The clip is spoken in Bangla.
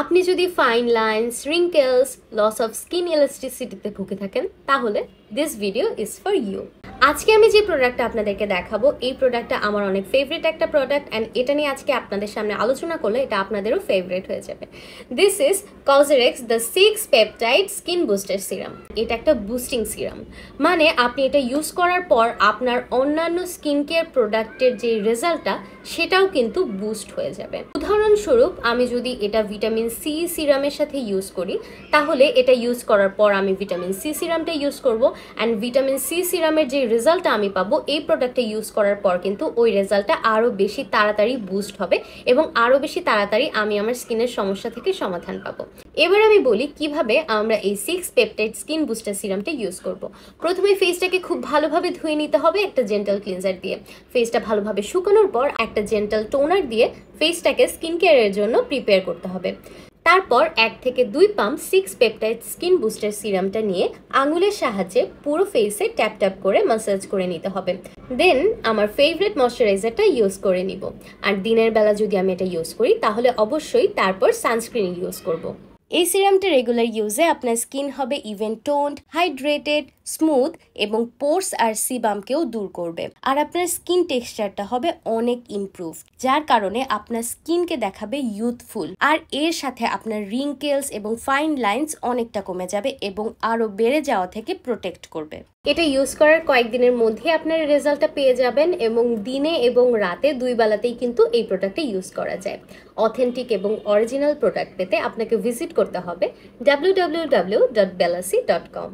আপনি যদি fine lines wrinkles loss of skin ইলাস্টিসিটিতে ভুগে থাকেন তাহলে this video is for you আজকে আমি যে প্রোডাক্টটা আপনাদেরকে দেখাবো এই প্রোডাক্টটা আমার অনেক ফেভারিট একটা প্রোডাক্ট অ্যান্ড এটা নিয়ে আজকে আপনাদের সামনে আলোচনা করলে এটা আপনাদেরও ফেভারিট হয়ে যাবে দিস ইজ কজেরেক্স the six peptide skin booster serum এটা একটা বুস্টিং সিরাম মানে আপনি এটা ইউজ করার পর আপনার অন্যান্য স্কিন কেয়ার প্রোডাক্টের যে রেজাল্টটা সেটাও কিন্তু বুস্ট হয়ে যাবে উদাহরণস্বরূপ আমি যদি এটা ভিটামিন সি সিরামের সাথে ইউজ করি তাহলে এটা ইউজ করার পর আমি ভিটামিন সি সিরামটা ইউজ করব অ্যান্ড ভিটামিন সি সিরামের যে রেজাল্টটা আমি পাবো এই প্রোডাক্টটা ইউজ করার পর কিন্তু ওই রেজাল্টটা আরও বেশি তাড়াতাড়ি বুস্ট হবে এবং আরও বেশি তাড়াতাড়ি আমি আমার স্কিনের সমস্যা থেকে সমাধান পাবো এবার আমি বলি কিভাবে আমরা এই সিক্স পেপটাইড স্কিন বুস্টার সিরামটা ইউজ করব। প্রথমে ফেসটাকে খুব ভালোভাবে ধুয়ে নিতে হবে একটা জেন্টাল ক্লিনজার দিয়ে ফেসটা ভালোভাবে শুকানোর পর একটা জেন্টাল টোনার দিয়ে ফেসটাকে স্কিন কেয়ারের জন্য প্রিপেয়ার করতে হবে তারপর এক থেকে দুই pump six peptide skin booster সিরামটা নিয়ে আঙুলের সাহায্যে পুরো ফেসে ট্যাপ ট্যাপ করে ম্যাসাজ করে নিতে হবে দেন আমার ফেভারিট ময়শ্চারাইজারটা ইউজ করে নিব আর দিনের বেলা যদি আমি এটা ইউজ করি তাহলে অবশ্যই তারপর সানস্ক্রিন ইউজ করব এই সিরামটা রেগুলার ইউজে আপনার স্কিন হবে ইভেন টোন্ড হাইড্রেটেড স্মুথ এবং পোর্স আর সিবামকেও দূর করবে আর আপনার স্কিন টেক্সচারটা হবে অনেক ইমপ্রুভ যার কারণে আপনার স্কিনকে দেখাবে ইউথফুল আর এর সাথে আপনার রিঙ্কেলস এবং ফাইন লাইন্স অনেকটা কমে যাবে এবং আরও বেড়ে যাওয়া থেকে প্রোটেক্ট করবে এটা ইউজ করার কয়েকদিনের মধ্যে আপনারা রেজাল্টটা পেয়ে যাবেন এবং দিনে এবং রাতে দুই বেলাতেই কিন্তু এই প্রোডাক্টটা ইউজ করা যায় অথেন্টিক এবং অরিজিনাল প্রোডাক্ট পেতে আপনাকে ভিজিট করতে হবে ডাব্লিউ ডাব্লিউ ডট বেলাসি ডট কম